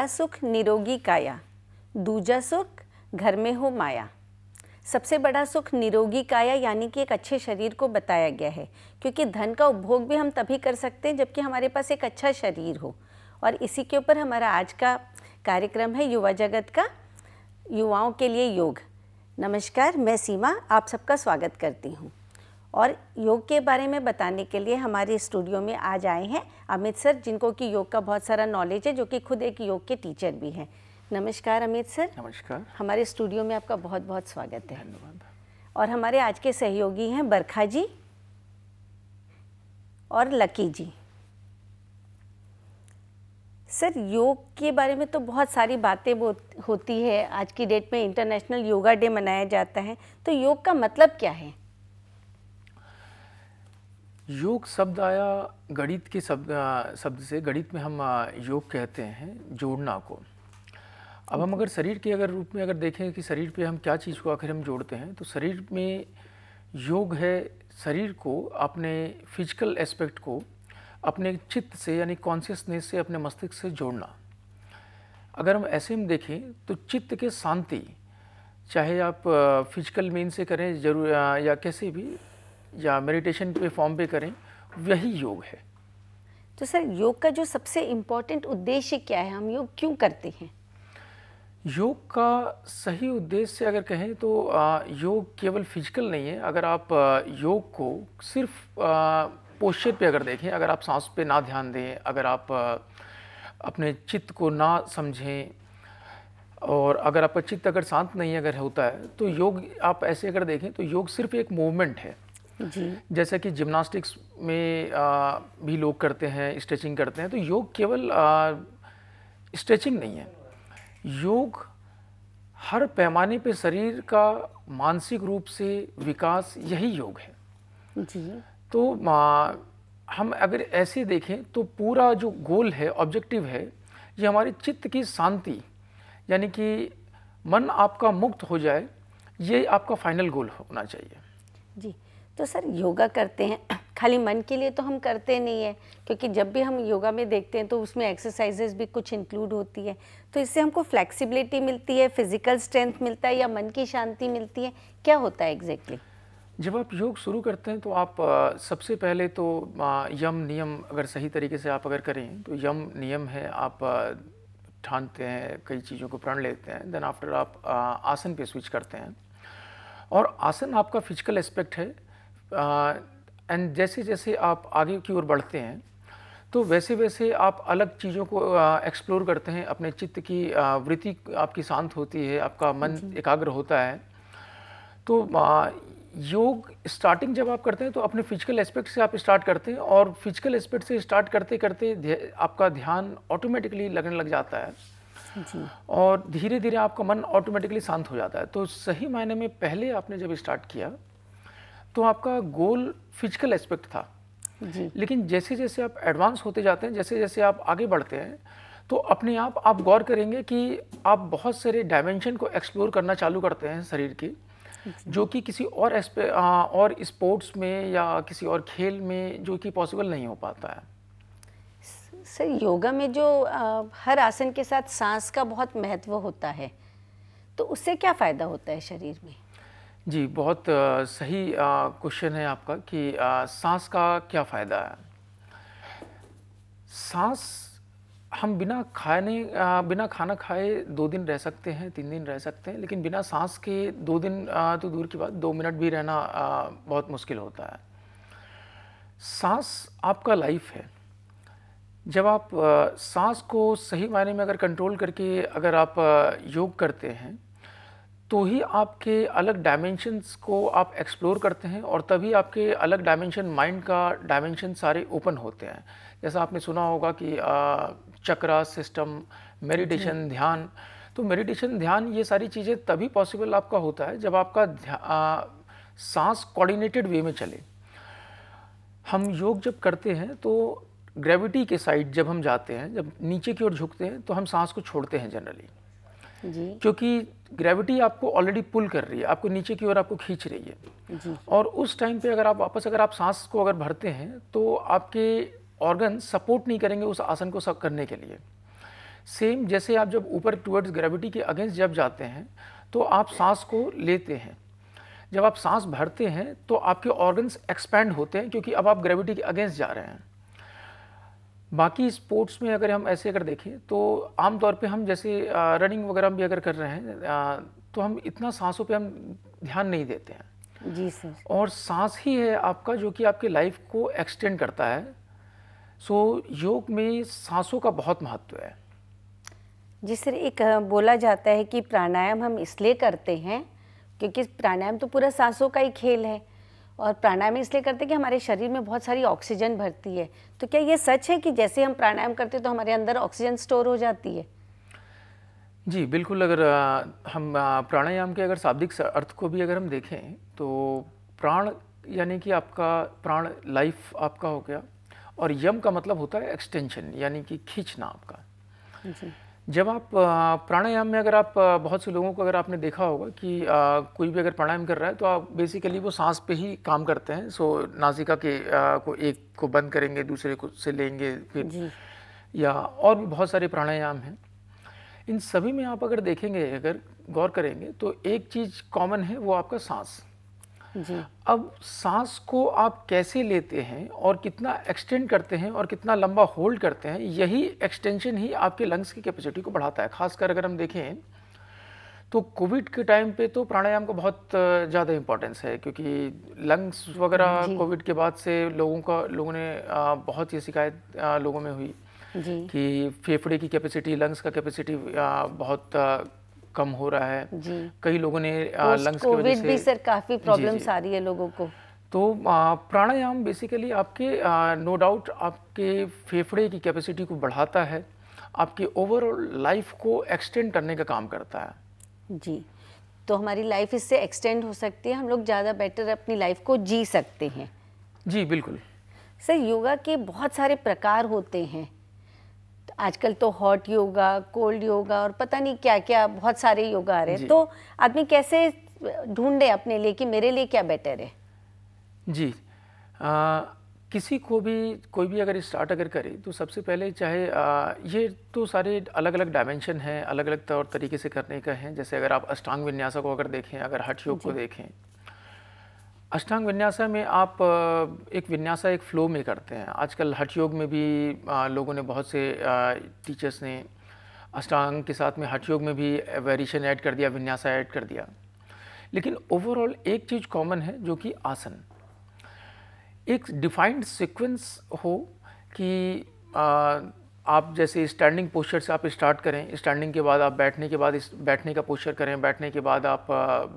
पहला सुख निरोगी काया दूजा सुख घर में हो माया सबसे बड़ा सुख निरोगी काया यानी कि एक अच्छे शरीर को बताया गया है क्योंकि धन का उपभोग भी हम तभी कर सकते हैं जबकि हमारे पास एक अच्छा शरीर हो और इसी के ऊपर हमारा आज का कार्यक्रम है युवा जगत का युवाओं के लिए योग नमस्कार मैं सीमा आप सबका स्वागत करती हूँ और योग के बारे में बताने के लिए हमारे स्टूडियो में आज आए हैं अमित सर जिनको कि योग का बहुत सारा नॉलेज है जो कि खुद एक योग के टीचर भी हैं नमस्कार अमित सर नमस्कार हमारे स्टूडियो में आपका बहुत बहुत स्वागत है धन्यवाद और हमारे आज के सहयोगी हैं बरखा जी और लकी जी सर योग के बारे में तो बहुत सारी बातें होती है आज की डेट में इंटरनेशनल योगा डे मनाया जाता है तो योग का मतलब क्या है योग शब्द आया गणित के शब्द शब्द से गणित में हम योग कहते हैं जोड़ना को अब हम अगर शरीर के अगर रूप में अगर देखें कि शरीर पे हम क्या चीज़ को आखिर हम जोड़ते हैं तो शरीर में योग है शरीर को अपने फिजिकल एस्पेक्ट को अपने चित्त से यानी कॉन्शियसनेस से अपने मस्तिष्क से जोड़ना अगर हम ऐसे में देखें तो चित्त के शांति चाहे आप फिजिकल मीन से करें जरूर या कैसे भी या मेडिटेशन के फॉर्म पे करें वही योग है तो सर योग का जो सबसे इम्पोर्टेंट उद्देश्य क्या है हम योग क्यों करते हैं योग का सही उद्देश्य अगर कहें तो योग केवल फिजिकल नहीं है अगर आप योग को सिर्फ पोस्चर पे अगर देखें अगर आप सांस पे ना ध्यान दें अगर आप अपने चित्त को ना समझें और अगर आपका चित्त अगर शांत नहीं अगर होता है तो योग आप ऐसे अगर देखें तो योग सिर्फ एक मूवमेंट है जैसा कि जिम्नास्टिक्स में आ, भी लोग करते हैं स्ट्रेचिंग करते हैं तो योग केवल स्ट्रेचिंग नहीं है योग हर पैमाने पे शरीर का मानसिक रूप से विकास यही योग है जी तो आ, हम अगर ऐसे देखें तो पूरा जो गोल है ऑब्जेक्टिव है ये हमारे चित्त की शांति यानी कि मन आपका मुक्त हो जाए ये आपका फाइनल गोल होना चाहिए जी तो सर योगा करते हैं खाली मन के लिए तो हम करते नहीं है क्योंकि जब भी हम योगा में देखते हैं तो उसमें एक्सरसाइजेज भी कुछ इंक्लूड होती है तो इससे हमको फ्लेक्सिबिलिटी मिलती है फिजिकल स्ट्रेंथ मिलता है या मन की शांति मिलती है क्या होता है एग्जैक्टली जब आप योग शुरू करते हैं तो आप सबसे पहले तो यम नियम अगर सही तरीके से आप अगर करें तो यम नियम है आप ठानते हैं कई चीज़ों को प्रण लेते हैं देन आफ्टर आप आसन पे स्विच करते हैं और आसन आपका फिजिकल एस्पेक्ट है एंड जैसे जैसे आप आगे की ओर बढ़ते हैं तो वैसे वैसे आप अलग चीज़ों को एक्सप्लोर करते हैं अपने चित्त की वृत्ति आपकी शांत होती है आपका मन एकाग्र होता है तो आ, योग स्टार्टिंग जब आप करते हैं तो अपने फिजिकल एस्पेक्ट से आप स्टार्ट करते हैं और फिजिकल एस्पेक्ट से स्टार्ट करते करते आपका ध्यान ऑटोमेटिकली लगने लग जाता है और धीरे धीरे आपका मन ऑटोमेटिकली शांत हो जाता है तो सही मायने में पहले आपने जब स्टार्ट किया तो आपका गोल फिजिकल एस्पेक्ट था जी लेकिन जैसे जैसे आप एडवांस होते जाते हैं जैसे जैसे आप आगे बढ़ते हैं तो अपने आप आप गौर करेंगे कि आप बहुत सारे डायमेंशन को एक्सप्लोर करना चालू करते हैं शरीर की जो कि किसी और आ, और स्पोर्ट्स में या किसी और खेल में जो कि पॉसिबल नहीं हो पाता है सर योगा में जो आ, हर आसन के साथ सांस का बहुत महत्व होता है तो उससे क्या फ़ायदा होता है शरीर में जी बहुत सही क्वेश्चन है आपका कि सांस का क्या फ़ायदा है सांस हम बिना खाने बिना खाना खाए दो दिन रह सकते हैं तीन दिन रह सकते हैं लेकिन बिना सांस के दो दिन तो दूर की बात दो मिनट भी रहना बहुत मुश्किल होता है सांस आपका लाइफ है जब आप सांस को सही मायने में अगर कंट्रोल करके अगर आप योग करते हैं तो ही आपके अलग डायमेंशंस को आप एक्सप्लोर करते हैं और तभी आपके अलग डायमेंशन माइंड का डायमेंशन सारे ओपन होते हैं जैसा आपने सुना होगा कि चक्रा सिस्टम मेडिटेशन ध्यान तो मेडिटेशन ध्यान ये सारी चीज़ें तभी पॉसिबल आपका होता है जब आपका आ, सांस कोऑर्डिनेटेड वे में चले हम योग जब करते हैं तो ग्रेविटी के साइड जब हम जाते हैं जब नीचे की ओर झुकते हैं तो हम सांस को छोड़ते हैं जनरली क्योंकि ग्रेविटी आपको ऑलरेडी पुल कर रही है आपको नीचे की ओर आपको खींच रही है और उस टाइम पे अगर आप वापस अगर आप सांस को अगर भरते हैं तो आपके ऑर्गन सपोर्ट नहीं करेंगे उस आसन को सब करने के लिए सेम जैसे आप जब ऊपर टूवर्ड्स ग्रेविटी के अगेंस्ट जब जाते हैं तो आप सांस को लेते हैं जब आप सांस भरते हैं तो आपके ऑर्गन्स एक्सपैंड होते हैं क्योंकि अब आप ग्रेविटी के अगेंस्ट जा रहे हैं बाकी स्पोर्ट्स में अगर हम ऐसे अगर देखें तो आमतौर पे हम जैसे रनिंग वगैरह भी अगर कर रहे हैं तो हम इतना सांसों पे हम ध्यान नहीं देते हैं जी सर और सांस ही है आपका जो कि आपके लाइफ को एक्सटेंड करता है सो योग में सांसों का बहुत महत्व है जी सर एक बोला जाता है कि प्राणायाम हम इसलिए करते हैं क्योंकि प्राणायाम तो पूरा सांसों का ही खेल है और प्राणायाम इसलिए करते हैं कि हमारे शरीर में बहुत सारी ऑक्सीजन भरती है तो क्या ये सच है कि जैसे हम प्राणायाम करते हैं तो हमारे अंदर ऑक्सीजन स्टोर हो जाती है जी बिल्कुल अगर हम प्राणायाम के अगर शाब्दिक अर्थ को भी अगर हम देखें तो प्राण यानी कि आपका प्राण लाइफ आपका हो गया और यम का मतलब होता है एक्सटेंशन यानी कि खींचना आपका जी जब आप प्राणायाम में अगर आप बहुत से लोगों को अगर आपने देखा होगा कि आ, कोई भी अगर प्राणायाम कर रहा है तो आप बेसिकली वो सांस पे ही काम करते हैं सो नासिका के आ, को एक को बंद करेंगे दूसरे को से लेंगे फिर या और भी बहुत सारे प्राणायाम हैं इन सभी में आप अगर देखेंगे अगर गौर करेंगे तो एक चीज़ कॉमन है वो आपका सांस अब सांस को आप कैसे लेते हैं और कितना एक्सटेंड करते हैं और कितना लंबा होल्ड करते हैं यही एक्सटेंशन ही आपके लंग्स की कैपेसिटी को बढ़ाता है खासकर अगर हम देखें तो कोविड के टाइम पे तो प्राणायाम का बहुत ज़्यादा इम्पोर्टेंस है क्योंकि लंग्स वगैरह कोविड के बाद से लोगों का लोगों ने बहुत ये शिकायत लोगों में हुई कि फेफड़े की कैपेसिटी लंग्स का कैपेसिटी बहुत कम हो रहा है कई लोगों ने लंग्स की वजह से भी सर काफ़ी प्रॉब्लम्स आ रही है लोगों को तो प्राणायाम बेसिकली आपके नो डाउट आपके फेफड़े की कैपेसिटी को बढ़ाता है आपकी ओवरऑल लाइफ को एक्सटेंड करने का काम करता है जी तो हमारी लाइफ इससे एक्सटेंड हो सकती है हम लोग ज़्यादा बेटर अपनी लाइफ को जी सकते हैं जी बिल्कुल सर योगा के बहुत सारे प्रकार होते हैं आजकल तो हॉट योगा कोल्ड योगा और पता नहीं क्या क्या बहुत सारे योगा आ रहे हैं तो आदमी कैसे ढूंढे अपने लिए कि मेरे लिए क्या बेटर है जी आ, किसी को भी कोई भी अगर स्टार्ट अगर करे तो सबसे पहले चाहे आ, ये तो सारे अलग अलग डायमेंशन हैं अलग अलग तौर तरीके से करने का हैं जैसे अगर आप अष्टांग विन्यासा को अगर देखें अगर हठ योग को देखें अष्टांग विन्यासा में आप एक विन्यासा एक फ्लो में करते हैं आजकल हठ योग में भी लोगों ने बहुत से टीचर्स ने अष्टांग के साथ में हठ योग में भी वेरिएशन ऐड कर दिया विन्यासा ऐड कर दिया लेकिन ओवरऑल एक चीज़ कॉमन है जो कि आसन एक डिफाइंड सीक्वेंस हो कि आप जैसे स्टैंडिंग पोस्चर से आप स्टार्ट करें स्टैंडिंग के बाद आप बैठने के बाद बैठने का पोस्चर करें बैठने के बाद आप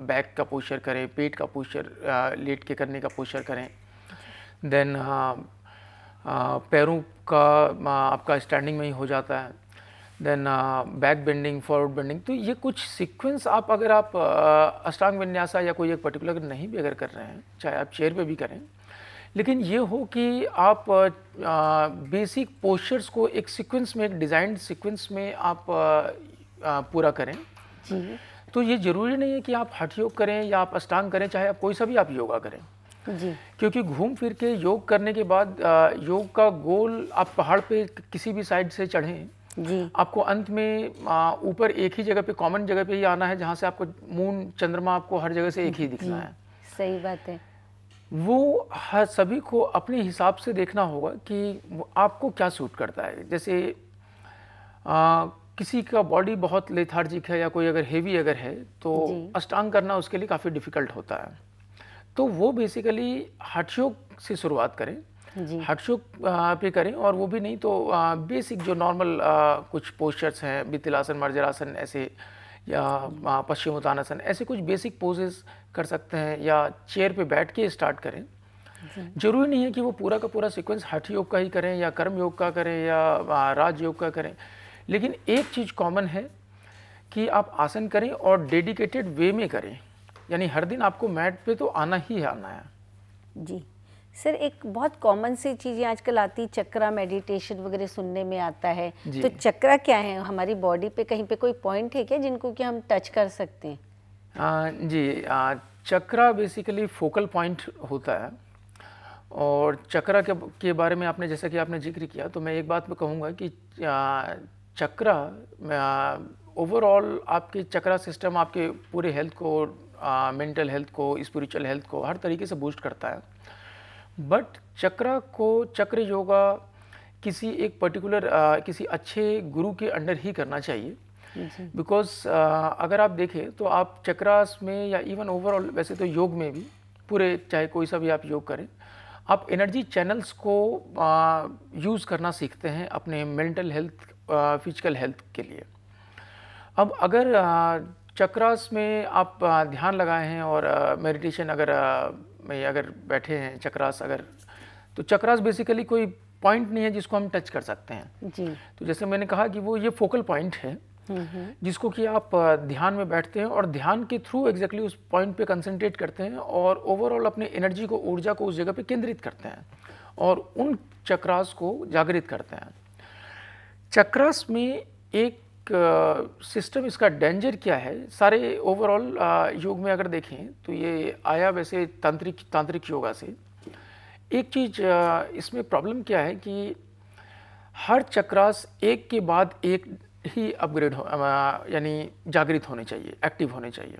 बैक का पोस्चर करें पेट का पोस्चर लेट के करने का पोस्चर करें देन पैरों का आपका स्टैंडिंग में ही हो जाता है then back bending forward bending तो ये कुछ सीक्वेंस आप अगर आप अष्टांग विन्यासा या कोई एक पर्टिकुलर नहीं भी अगर कर रहे हैं चाहे आप चेयर पे भी करें लेकिन ये हो कि आप बेसिक पोस्चर्स को एक सीक्वेंस में एक डिजाइन सीक्वेंस में आप पूरा करें जी तो ये ज़रूरी नहीं है कि आप हठ योग करें या आप अष्टांग करें चाहे आप कोई सा भी आप योगा करें जी क्योंकि घूम फिर के योग करने के बाद योग का गोल आप पहाड़ पे किसी भी साइड से चढ़ें जी आपको अंत में ऊपर एक ही जगह पे कॉमन जगह पे ही आना है जहाँ से आपको मून चंद्रमा आपको हर जगह से एक ही दिखना है सही बात है वो हर सभी को अपने हिसाब से देखना होगा कि आपको क्या सूट करता है जैसे आ, किसी का बॉडी बहुत लेथार्जिक है या कोई अगर हेवी अगर है तो अष्टांग करना उसके लिए काफ़ी डिफ़िकल्ट होता है तो वो बेसिकली हार्ट योग से शुरुआत करें हार्ट योग पे करें और वो भी नहीं तो बेसिक जो नॉर्मल कुछ पोस्चर्स हैं बितिलासन मर्जरासन ऐसे या पश्चिम ऐसे कुछ बेसिक पोजेस कर सकते हैं या चेयर पे बैठ के स्टार्ट करें जरूरी नहीं है कि वो पूरा का पूरा सीक्वेंस हठ योग का ही करें या कर्म योग का करें या राज योग का करें लेकिन एक चीज़ कॉमन है कि आप आसन करें और डेडिकेटेड वे में करें यानी हर दिन आपको मैट पे तो आना ही आना है जी सर एक बहुत कॉमन सी चीज़ें आजकल आती चक्रा मेडिटेशन वगैरह सुनने में आता है तो चक्रा क्या है हमारी बॉडी पे कहीं पे कोई पॉइंट है क्या जिनको कि हम टच कर सकते हैं आ, जी आ, चक्रा बेसिकली फोकल पॉइंट होता है और चक्रा के, के बारे में आपने जैसा कि आपने जिक्र किया तो मैं एक बात में कहूँगा कि आ, चक्रा ओवरऑल आपके चक्रा सिस्टम आपके पूरे हेल्थ को मेंटल हेल्थ को स्पिरिचुअल हेल्थ को हर तरीके से बूस्ट करता है बट चक्र को चक्र योगा किसी एक पर्टिकुलर किसी अच्छे गुरु के अंडर ही करना चाहिए बिकॉज uh, अगर आप देखें तो आप चक्रास में या इवन ओवरऑल वैसे तो योग में भी पूरे चाहे कोई सा भी आप योग करें आप एनर्जी चैनल्स को यूज़ करना सीखते हैं अपने मेंटल हेल्थ फिजिकल हेल्थ के लिए अब अगर चक्रास में आप ध्यान लगाए हैं और मेडिटेशन अगर में अगर बैठे हैं चक्रास अगर तो चक्रास बेसिकली कोई पॉइंट नहीं है जिसको हम टच कर सकते हैं जी तो जैसे मैंने कहा कि वो ये फोकल पॉइंट है हम्म, हम्म। जिसको कि आप ध्यान में बैठते हैं और ध्यान के थ्रू एग्जैक्टली उस पॉइंट पे कंसंट्रेट करते हैं और ओवरऑल अपने एनर्जी को ऊर्जा को उस जगह पे केंद्रित करते हैं और उन चक्रास को जागृत करते हैं चक्रास में एक सिस्टम इसका डेंजर क्या है सारे ओवरऑल योग में अगर देखें तो ये आया वैसे तांत्रिक तांत्रिक योगा से एक चीज इसमें प्रॉब्लम क्या है कि हर चक्रास एक के बाद एक ही अपग्रेड हो यानी जागृत होने चाहिए एक्टिव होने चाहिए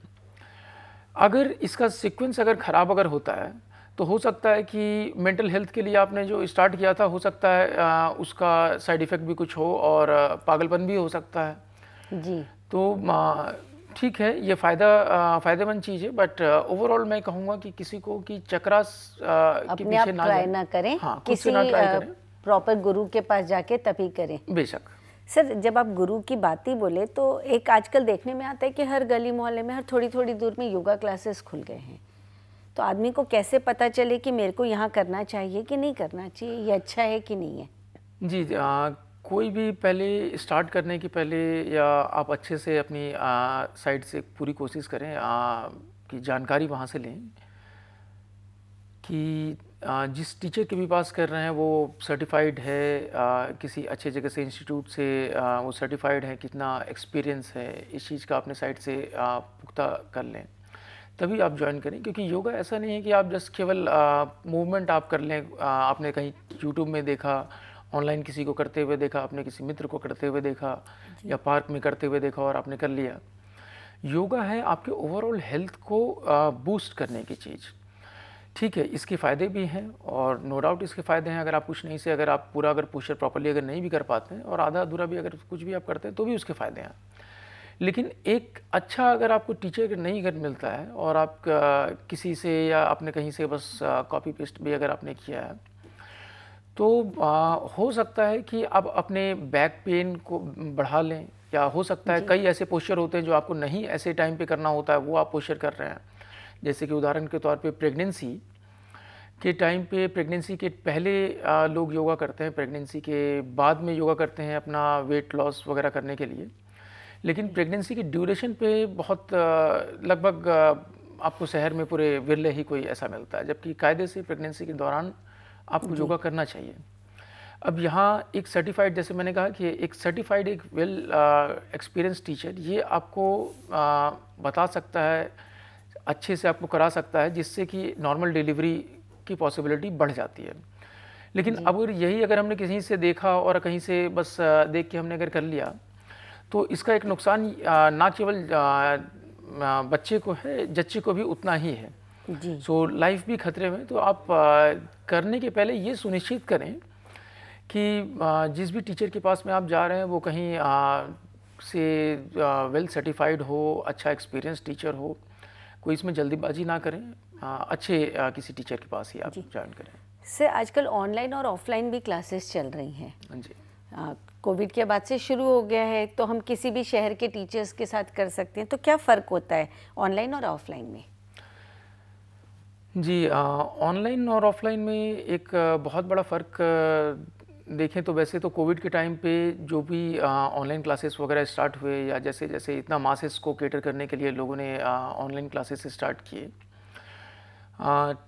अगर इसका सीक्वेंस अगर ख़राब अगर होता है तो हो सकता है कि मेंटल हेल्थ के लिए आपने जो स्टार्ट किया था हो सकता है आ, उसका साइड इफ़ेक्ट भी कुछ हो और पागलपन भी हो सकता है जी तो ठीक है ये फ़ायदा फ़ायदेमंद चीज़ है बट ओवरऑल मैं कहूँगा कि किसी को कि चक्रास अपने आप ना ट्राई ना करें हाँ, किसी प्रॉपर गुरु के पास जाके तभी करें बेशक सर जब आप गुरु की बात ही बोले तो एक आजकल देखने में आता है कि हर गली मोहल्ले में हर थोड़ी थोड़ी दूर में योगा क्लासेस खुल गए हैं तो आदमी को कैसे पता चले कि मेरे को यहाँ करना चाहिए कि नहीं करना चाहिए ये अच्छा है कि नहीं है जी आ, कोई भी पहले स्टार्ट करने के पहले या आप अच्छे से अपनी साइड से पूरी कोशिश करें आ, कि जानकारी वहाँ से लें कि आ, जिस टीचर के भी पास कर रहे हैं वो सर्टिफाइड है आ, किसी अच्छे जगह से इंस्टीट्यूट से आ, वो सर्टिफाइड है कितना एक्सपीरियंस है इस चीज़ का अपने साइड से पुख्ता कर लें तभी आप ज्वाइन करें क्योंकि योगा ऐसा नहीं है कि आप जस्ट केवल मूवमेंट आप कर लें आ, आपने कहीं यूट्यूब में देखा ऑनलाइन किसी को करते हुए देखा आपने किसी मित्र को करते हुए देखा या पार्क में करते हुए देखा और आपने कर लिया योगा है आपके ओवरऑल हेल्थ को बूस्ट करने की चीज़ ठीक है इसके फ़ायदे भी हैं और नो डाउट इसके फ़ायदे हैं अगर आप कुछ नहीं से अगर आप पूरा अगर पोस्चर प्रॉपरली अगर नहीं भी कर पाते हैं और आधा अधूरा भी अगर कुछ भी आप करते हैं तो भी उसके फ़ायदे हैं लेकिन एक अच्छा अगर आपको टीचर नहीं अगर मिलता है और आप किसी से या आपने कहीं से बस कॉपी पेस्ट भी अगर आपने किया है तो आ, हो सकता है कि आप अपने बैक पेन को बढ़ा लें या हो सकता है कई ऐसे पोस्चर होते हैं जो आपको नहीं ऐसे टाइम पे करना होता है वो आप पोस्चर कर रहे हैं जैसे कि उदाहरण के तौर पे प्रेगनेंसी के टाइम पे प्रेगनेंसी के पहले लोग योगा करते हैं प्रेगनेंसी के बाद में योगा करते हैं अपना वेट लॉस वगैरह करने के लिए लेकिन प्रेगनेंसी की ड्यूरेशन पे बहुत लगभग आपको शहर में पूरे विरले ही कोई ऐसा मिलता है जबकि कायदे से प्रेगनेंसी के दौरान आपको योगा करना चाहिए अब यहाँ एक सर्टिफाइड जैसे मैंने कहा कि एक सर्टिफाइड एक वेल एक्सपीरियंस टीचर ये आपको आ, बता सकता है अच्छे से आपको करा सकता है जिससे कि नॉर्मल डिलीवरी की पॉसिबिलिटी बढ़ जाती है लेकिन अब यही अगर हमने किसी से देखा और कहीं से बस देख के हमने अगर कर लिया तो इसका एक नुकसान ना केवल बच्चे को है जच्चे को भी उतना ही है सो लाइफ भी खतरे में तो आप करने के पहले ये सुनिश्चित करें कि जिस भी टीचर के पास में आप जा रहे हैं वो कहीं से वेल सर्टिफाइड हो अच्छा एक्सपीरियंस टीचर हो कोई इसमें जल्दीबाजी ना करें अच्छे किसी टीचर के पास ही आप ज्वाइन करें सर आजकल ऑनलाइन और ऑफलाइन भी क्लासेस चल रही हैं हाँ जी कोविड के बाद से शुरू हो गया है तो हम किसी भी शहर के टीचर्स के साथ कर सकते हैं तो क्या फ़र्क होता है ऑनलाइन और ऑफलाइन में जी ऑनलाइन और ऑफलाइन में एक बहुत बड़ा फ़र्क देखें तो वैसे तो कोविड के टाइम पे जो भी ऑनलाइन क्लासेस वगैरह स्टार्ट हुए या जैसे जैसे इतना मासेस को केटर करने के लिए लोगों ने ऑनलाइन क्लासेस स्टार्ट किए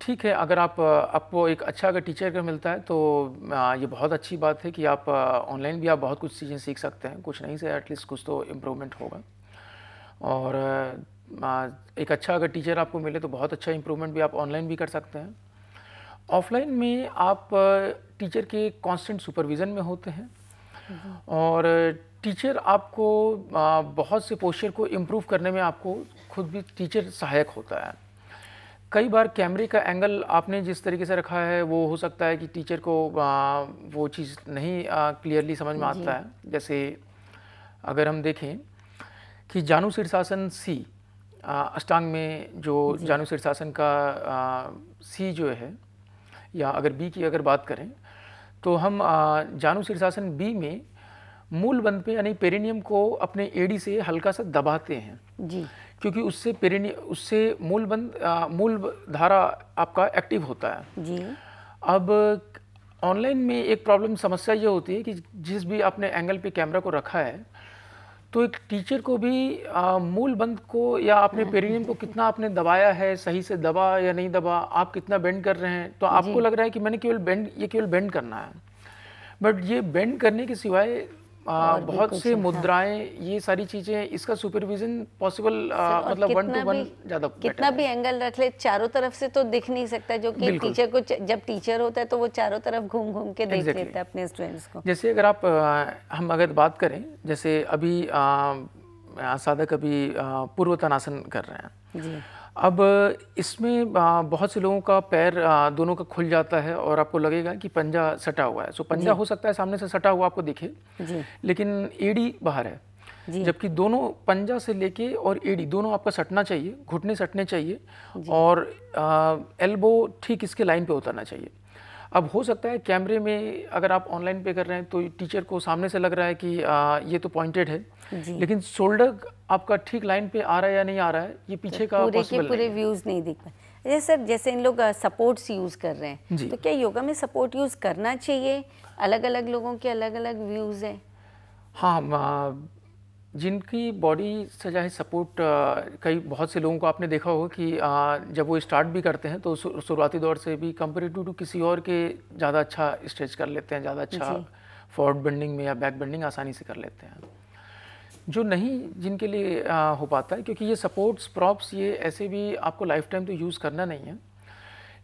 ठीक है अगर आप आपको एक अच्छा अगर टीचर का मिलता है तो ये बहुत अच्छी बात है कि आप ऑनलाइन भी आप बहुत कुछ चीज़ें सीख सकते हैं कुछ नहीं से एटलीस्ट कुछ तो इम्प्रूवमेंट होगा और एक अच्छा अगर टीचर आपको मिले तो बहुत अच्छा इम्प्रूवमेंट भी आप ऑनलाइन भी कर सकते हैं ऑफलाइन में आप टीचर के कांस्टेंट सुपरविज़न में होते हैं और टीचर आपको बहुत से पोस्चर को इम्प्रूव करने में आपको खुद भी टीचर सहायक होता है कई बार कैमरे का एंगल आपने जिस तरीके से रखा है वो हो सकता है कि टीचर को आ, वो चीज़ नहीं क्लियरली समझ में आता है जैसे अगर हम देखें कि जानू शीर्षासन सी अष्टांग में जो जानू शीर्षासन का आ, सी जो है या अगर बी की अगर बात करें तो हम आ, शीर्षासन बी में मूल बंद पे यानी पेरिनियम को अपने एडी से हल्का सा दबाते हैं जी क्योंकि उससे पेरिनी उससे बंद मूल धारा आपका एक्टिव होता है जी अब ऑनलाइन में एक प्रॉब्लम समस्या ये होती है कि जिस भी आपने एंगल पे कैमरा को रखा है तो एक टीचर को भी मूल बंद को या आपने हाँ। पेरिनियम को कितना आपने दबाया है सही से दबा या नहीं दबा आप कितना बेंड कर रहे हैं तो आपको लग रहा है कि मैंने केवल बेंड ये केवल बेंड करना है बट ये बेंड करने के सिवाय आ, बहुत से हाँ। मुद्राएं ये सारी चीजें इसका सुपरविजन पॉसिबल मतलब वन टू वन ज्यादा कितना भी एंगल रख ले चारों तरफ से तो दिख नहीं सकता जो कि टीचर को जब टीचर होता है तो वो चारों तरफ घूम घूम के देख exactly. लेता है अपने स्टूडेंट्स को जैसे अगर आप हम अगर बात करें जैसे अभी साधक अभी पूर्व तनासन कर रहे हैं अब इसमें बहुत से लोगों का पैर दोनों का खुल जाता है और आपको लगेगा कि पंजा सटा हुआ है सो पंजा हो सकता है सामने से सटा हुआ आपको दिखे लेकिन एडी बाहर है जबकि दोनों पंजा से लेके और एडी दोनों आपका सटना चाहिए घुटने सटने चाहिए और आ, एल्बो ठीक इसके लाइन पे उतरना चाहिए अब हो सकता है कैमरे में अगर आप ऑनलाइन पे कर रहे हैं तो टीचर को सामने से लग रहा है कि आ, ये तो पॉइंटेड है लेकिन शोल्डर आपका ठीक लाइन पे आ रहा है या नहीं आ रहा है ये पीछे का पूरे के पूरे व्यूज नहीं दिख पाए सर जैसे इन लोग सपोर्ट्स यूज़ कर रहे हैं तो क्या योगा में सपोर्ट यूज़ करना चाहिए अलग अलग लोगों के अलग अलग व्यूज़ हैं हाँ जिनकी बॉडी से चाहे सपोर्ट कई बहुत से लोगों को आपने देखा होगा कि आ, जब वो स्टार्ट भी करते हैं तो शुरुआती दौर से भी कंपेरेटिव टू किसी और के ज़्यादा अच्छा स्ट्रेच कर लेते हैं ज़्यादा अच्छा फॉरवर्ड बेंडिंग में या बैक बेंडिंग आसानी से कर लेते हैं जो नहीं जिनके लिए आ, हो पाता है क्योंकि ये सपोर्ट्स प्रॉप्स ये ऐसे भी आपको लाइफ टाइम तो यूज़ करना नहीं है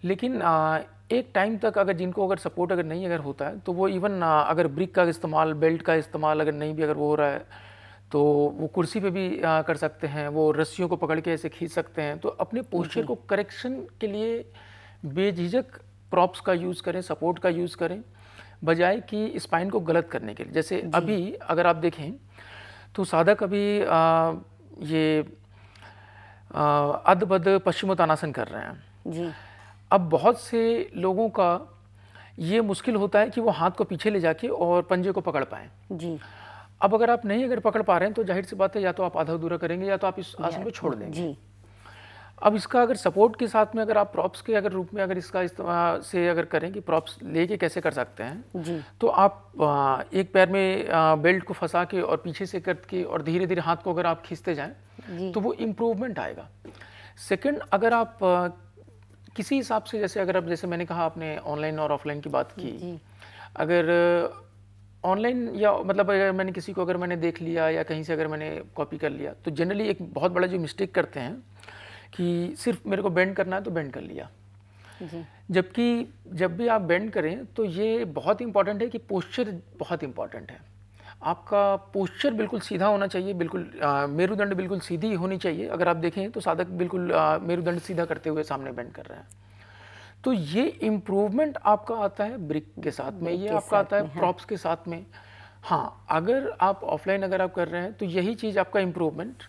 लेकिन आ, एक टाइम तक अगर जिनको अगर सपोर्ट अगर नहीं अगर होता है तो वो इवन अगर ब्रिक का इस्तेमाल बेल्ट का इस्तेमाल अगर नहीं भी अगर वो हो रहा है तो वो कुर्सी पे भी कर सकते हैं वो रस्सियों को पकड़ के ऐसे खींच सकते हैं तो अपने पोस्चर को करेक्शन के लिए बेझिझक प्रॉप्स का यूज़ करें सपोर्ट का यूज़ करें बजाय कि स्पाइन को गलत करने के लिए जैसे अभी अगर आप देखें तो साधक अभी आ, ये अध बद पश्चिम तानासन कर रहे हैं जी अब बहुत से लोगों का ये मुश्किल होता है कि वो हाथ को पीछे ले जाके और पंजे को पकड़ पाएँ जी अब अगर आप नहीं अगर पकड़ पा रहे हैं तो जाहिर सी बात है या तो आप आधा अधूरा करेंगे या तो आप इस आसन को छोड़ देंगे जी अब इसका अगर सपोर्ट के साथ में अगर आप प्रॉप्स के अगर रूप में अगर इसका इस्तेमाल से अगर करें कि प्रॉप्स लेके कैसे कर सकते हैं जी। तो आप एक पैर में बेल्ट को फंसा के और पीछे से करके और धीरे धीरे हाथ को अगर आप खींचते जाएं तो वो इम्प्रूवमेंट आएगा सेकंड अगर आप किसी हिसाब से जैसे अगर आप जैसे मैंने कहा आपने ऑनलाइन और ऑफलाइन की बात की अगर ऑनलाइन या मतलब अगर मैंने किसी को अगर मैंने देख लिया या कहीं से अगर मैंने कॉपी कर लिया तो जनरली एक बहुत बड़ा जो मिस्टेक करते हैं कि सिर्फ मेरे को बेंड करना है तो बेंड कर लिया जबकि जब भी आप बेंड करें तो ये बहुत इंपॉर्टेंट है कि पोस्चर बहुत इंपॉर्टेंट है आपका पोस्चर बिल्कुल सीधा होना चाहिए बिल्कुल मेरुदंड बिल्कुल सीधी होनी चाहिए अगर आप देखें तो साधक बिल्कुल मेरुदंड सीधा करते हुए सामने बेंड कर रहे हैं तो ये इम्प्रूवमेंट आपका आता है ब्रिक के साथ में ये आपका आता है प्रॉप्स हाँ। के साथ में हाँ अगर आप ऑफलाइन अगर आप कर रहे हैं तो यही चीज़ आपका इम्प्रूवमेंट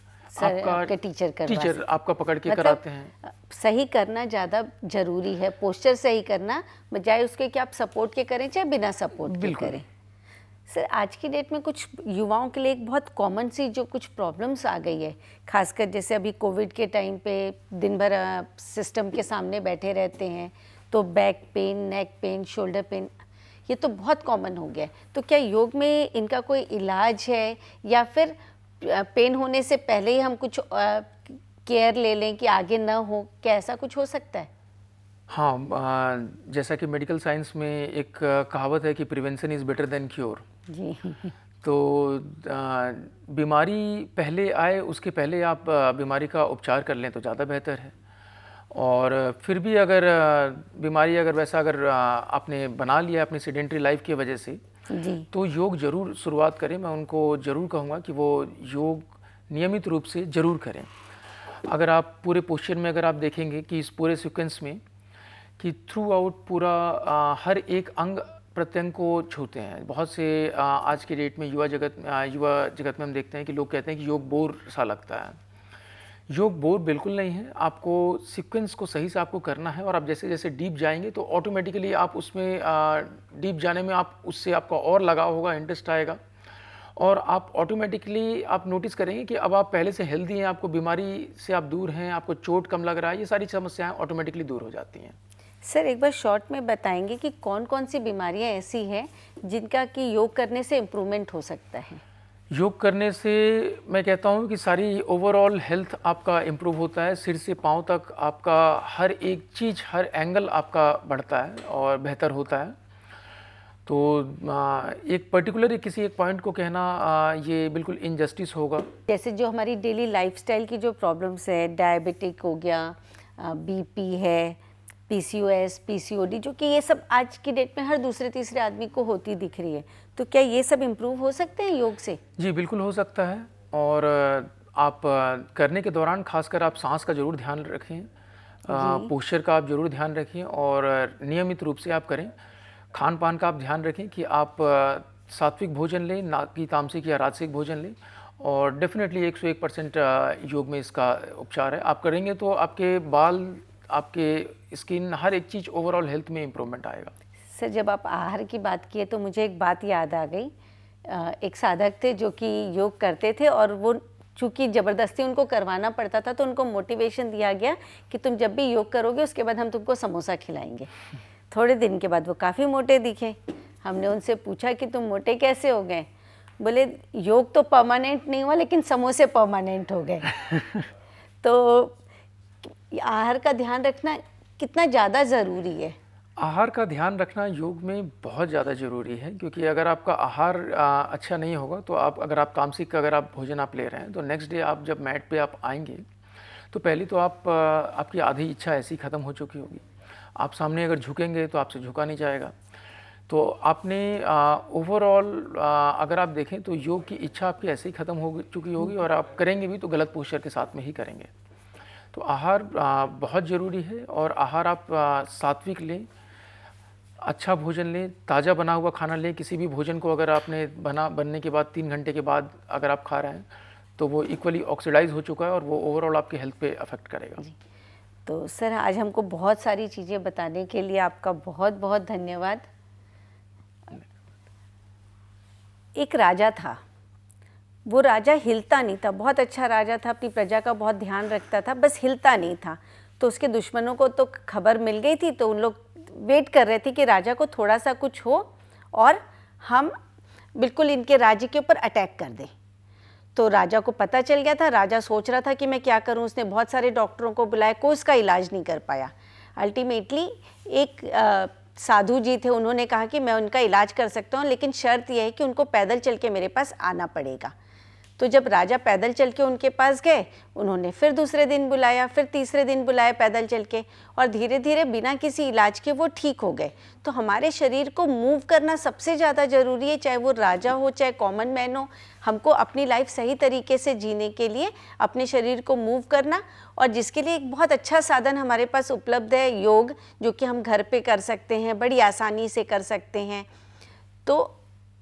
आपका टीचर कर टीचर आपका पकड़ के मतलब कराते हैं सही करना ज़्यादा जरूरी है पोस्चर सही करना बजाय उसके कि आप सपोर्ट के करें चाहे बिना सपोर्ट के करें सर आज की डेट में कुछ युवाओं के लिए एक बहुत कॉमन सी जो कुछ प्रॉब्लम्स आ गई है खासकर जैसे अभी कोविड के टाइम पे दिन भर सिस्टम के सामने बैठे रहते हैं तो back pain neck pain shoulder pain ये तो बहुत कॉमन हो गया है तो क्या योग में इनका कोई इलाज है या फिर पेन होने से पहले ही हम कुछ केयर ले लें कि आगे न हो क्या ऐसा कुछ हो सकता है हाँ जैसा कि मेडिकल साइंस में एक कहावत है कि prevention is better than cure जी तो बीमारी पहले आए उसके पहले आप बीमारी का उपचार कर लें तो ज़्यादा बेहतर है और फिर भी अगर बीमारी अगर वैसा अगर आपने बना लिया अपनी सीडेंट्री लाइफ की वजह से जी। तो योग जरूर शुरुआत करें मैं उनको ज़रूर कहूँगा कि वो योग नियमित रूप से ज़रूर करें अगर आप पूरे पोस्चर में अगर आप देखेंगे कि इस पूरे सिक्वेंस में कि थ्रू आउट पूरा आ, हर एक अंग प्रत्यंग को छूते हैं बहुत से आज के डेट में युवा जगत युवा जगत में हम देखते हैं कि लोग कहते हैं कि योग बोर सा लगता है योग बोर बिल्कुल नहीं है आपको सीक्वेंस को सही से आपको करना है और आप जैसे जैसे डीप जाएंगे तो ऑटोमेटिकली आप उसमें डीप जाने में आप उससे आपका और लगाव होगा इंटरेस्ट आएगा और आप ऑटोमेटिकली आप नोटिस करेंगे कि अब आप पहले से हेल्दी हैं आपको बीमारी से आप दूर हैं आपको चोट कम लग रहा है ये सारी समस्याएं ऑटोमेटिकली दूर हो जाती हैं सर एक बार शॉर्ट में बताएंगे कि कौन कौन सी बीमारियां ऐसी हैं जिनका कि योग करने से इम्प्रूवमेंट हो सकता है योग करने से मैं कहता हूँ कि सारी ओवरऑल हेल्थ आपका इम्प्रूव होता है सिर से पाँव तक आपका हर एक चीज़ हर एंगल आपका बढ़ता है और बेहतर होता है तो एक पर्टिकुलर किसी एक पॉइंट को कहना ये बिल्कुल इनजस्टिस होगा जैसे जो हमारी डेली लाइफस्टाइल की जो प्रॉब्लम्स है डायबिटिक हो गया बीपी है पीसीओएस पीसीओडी जो कि ये सब आज की डेट में हर दूसरे तीसरे आदमी को होती दिख रही है तो क्या ये सब इम्प्रूव हो सकते हैं योग से जी बिल्कुल हो सकता है और आप करने के दौरान खासकर आप सांस का जरूर ध्यान रखें पोस्चर का आप जरूर ध्यान रखें और नियमित रूप से आप करें खान पान का आप ध्यान रखें कि आप सात्विक भोजन लें ना कि तामसिक या राजसिक भोजन लें और डेफिनेटली 101 परसेंट योग में इसका उपचार है आप करेंगे तो आपके बाल आपके स्किन हर एक चीज़ ओवरऑल हेल्थ में इम्प्रूवमेंट आएगा सर जब आप आहार की बात किए तो मुझे एक बात याद आ गई एक साधक थे जो कि योग करते थे और वो चूँकि ज़बरदस्ती उनको करवाना पड़ता था तो उनको मोटिवेशन दिया गया कि तुम जब भी योग करोगे उसके बाद हम तुमको समोसा खिलाएंगे थोड़े दिन के बाद वो काफ़ी मोटे दिखे हमने उनसे पूछा कि तुम मोटे कैसे हो गए बोले योग तो परमानेंट नहीं हुआ लेकिन समोसे परमानेंट हो गए तो आहार का ध्यान रखना कितना ज़्यादा ज़रूरी है आहार का ध्यान रखना योग में बहुत ज़्यादा ज़रूरी है क्योंकि अगर आपका आहार अच्छा नहीं होगा तो आप अगर आप तामसिक अगर आप भोजन आप ले रहे हैं तो नेक्स्ट डे आप जब मैट पे आप आएंगे तो पहले तो आप आपकी आधी इच्छा ऐसी ख़त्म हो चुकी होगी आप सामने अगर झुकेंगे तो आपसे झुका नहीं जाएगा तो आपने ओवरऑल अगर आप देखें तो योग की इच्छा आपकी ऐसे ही ख़त्म हो चुकी होगी और आप करेंगे भी तो गलत पोस्चर के साथ में ही करेंगे तो आहार बहुत ज़रूरी है और आहार आप सात्विक लें अच्छा भोजन लें ताज़ा बना हुआ खाना लें किसी भी भोजन को अगर आपने बना बनने के बाद तीन घंटे के बाद अगर आप खा रहे हैं तो वो इक्वली ऑक्सीडाइज हो चुका है और वो ओवरऑल आपके हेल्थ पे अफेक्ट करेगा तो सर आज हमको बहुत सारी चीज़ें बताने के लिए आपका बहुत बहुत धन्यवाद एक राजा था वो राजा हिलता नहीं था बहुत अच्छा राजा था अपनी प्रजा का बहुत ध्यान रखता था बस हिलता नहीं था तो उसके दुश्मनों को तो खबर मिल गई थी तो उन लोग वेट कर रहे थे कि राजा को थोड़ा सा कुछ हो और हम बिल्कुल इनके राज्य के ऊपर अटैक कर दें तो राजा को पता चल गया था राजा सोच रहा था कि मैं क्या करूं उसने बहुत सारे डॉक्टरों को बुलाया कोई उसका इलाज नहीं कर पाया अल्टीमेटली एक आ, साधु जी थे उन्होंने कहा कि मैं उनका इलाज कर सकता हूं लेकिन शर्त यह है कि उनको पैदल चल के मेरे पास आना पड़ेगा तो जब राजा पैदल चल के उनके पास गए उन्होंने फिर दूसरे दिन बुलाया फिर तीसरे दिन बुलाया पैदल चल के और धीरे धीरे बिना किसी इलाज के वो ठीक हो गए तो हमारे शरीर को मूव करना सबसे ज़्यादा ज़रूरी है चाहे वो राजा हो चाहे कॉमन मैन हो हमको अपनी लाइफ सही तरीके से जीने के लिए अपने शरीर को मूव करना और जिसके लिए एक बहुत अच्छा साधन हमारे पास उपलब्ध है योग जो कि हम घर पर कर सकते हैं बड़ी आसानी से कर सकते हैं तो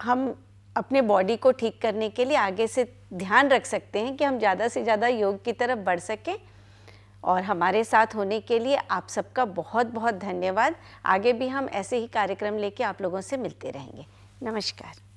हम अपने बॉडी को ठीक करने के लिए आगे से ध्यान रख सकते हैं कि हम ज़्यादा से ज़्यादा योग की तरफ बढ़ सकें और हमारे साथ होने के लिए आप सबका बहुत बहुत धन्यवाद आगे भी हम ऐसे ही कार्यक्रम लेके आप लोगों से मिलते रहेंगे नमस्कार